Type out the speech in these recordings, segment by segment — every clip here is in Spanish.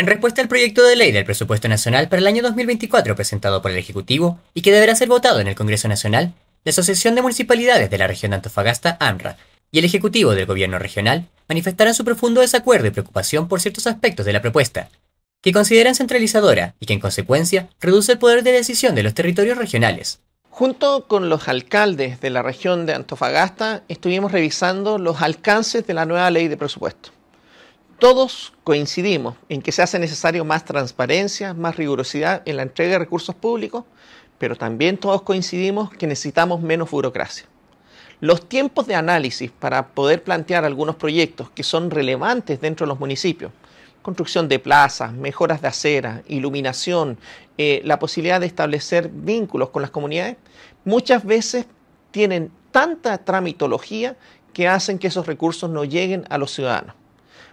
En respuesta al proyecto de ley del presupuesto nacional para el año 2024 presentado por el Ejecutivo y que deberá ser votado en el Congreso Nacional, la Asociación de Municipalidades de la Región de Antofagasta, AMRA, y el Ejecutivo del Gobierno Regional manifestaron su profundo desacuerdo y preocupación por ciertos aspectos de la propuesta, que consideran centralizadora y que en consecuencia reduce el poder de decisión de los territorios regionales. Junto con los alcaldes de la región de Antofagasta estuvimos revisando los alcances de la nueva ley de presupuesto. Todos coincidimos en que se hace necesario más transparencia, más rigurosidad en la entrega de recursos públicos, pero también todos coincidimos que necesitamos menos burocracia. Los tiempos de análisis para poder plantear algunos proyectos que son relevantes dentro de los municipios, construcción de plazas, mejoras de acera, iluminación, eh, la posibilidad de establecer vínculos con las comunidades, muchas veces tienen tanta tramitología que hacen que esos recursos no lleguen a los ciudadanos.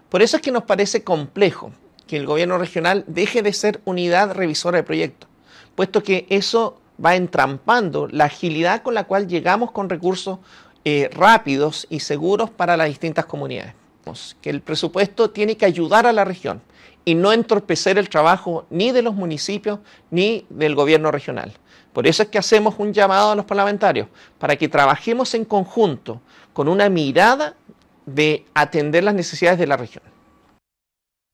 Por eso es que nos parece complejo que el gobierno regional deje de ser unidad revisora de proyectos, puesto que eso va entrampando la agilidad con la cual llegamos con recursos eh, rápidos y seguros para las distintas comunidades. Que el presupuesto tiene que ayudar a la región y no entorpecer el trabajo ni de los municipios ni del gobierno regional. Por eso es que hacemos un llamado a los parlamentarios para que trabajemos en conjunto con una mirada de atender las necesidades de la región.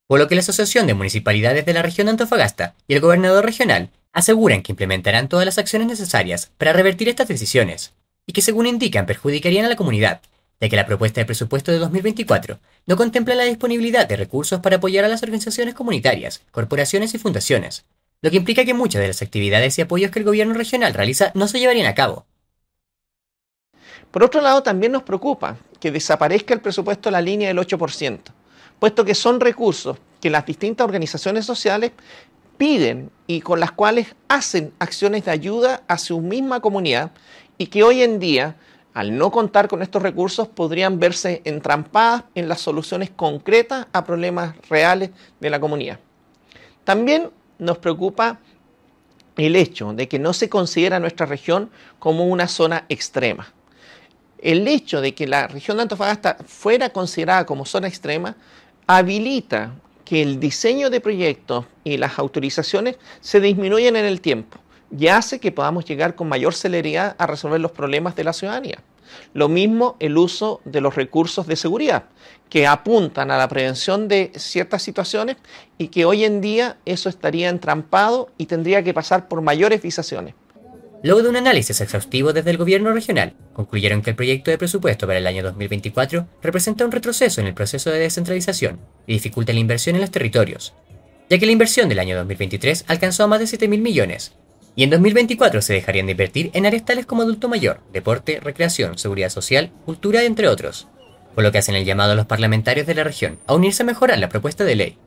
Por lo que la Asociación de Municipalidades de la Región Antofagasta y el gobernador regional aseguran que implementarán todas las acciones necesarias para revertir estas decisiones y que según indican perjudicarían a la comunidad, ya que la propuesta de presupuesto de 2024 no contempla la disponibilidad de recursos para apoyar a las organizaciones comunitarias, corporaciones y fundaciones, lo que implica que muchas de las actividades y apoyos que el gobierno regional realiza no se llevarían a cabo. Por otro lado, también nos preocupa que desaparezca el presupuesto de la línea del 8%, puesto que son recursos que las distintas organizaciones sociales piden y con las cuales hacen acciones de ayuda a su misma comunidad y que hoy en día, al no contar con estos recursos, podrían verse entrampadas en las soluciones concretas a problemas reales de la comunidad. También nos preocupa el hecho de que no se considera nuestra región como una zona extrema el hecho de que la región de Antofagasta fuera considerada como zona extrema habilita que el diseño de proyectos y las autorizaciones se disminuyan en el tiempo y hace que podamos llegar con mayor celeridad a resolver los problemas de la ciudadanía. Lo mismo el uso de los recursos de seguridad, que apuntan a la prevención de ciertas situaciones y que hoy en día eso estaría entrampado y tendría que pasar por mayores visaciones. Luego de un análisis exhaustivo desde el gobierno regional, concluyeron que el proyecto de presupuesto para el año 2024 representa un retroceso en el proceso de descentralización y dificulta la inversión en los territorios, ya que la inversión del año 2023 alcanzó a más de 7.000 millones, y en 2024 se dejarían de invertir en áreas tales como adulto mayor, deporte, recreación, seguridad social, cultura, entre otros, por lo que hacen el llamado a los parlamentarios de la región a unirse a mejorar la propuesta de ley.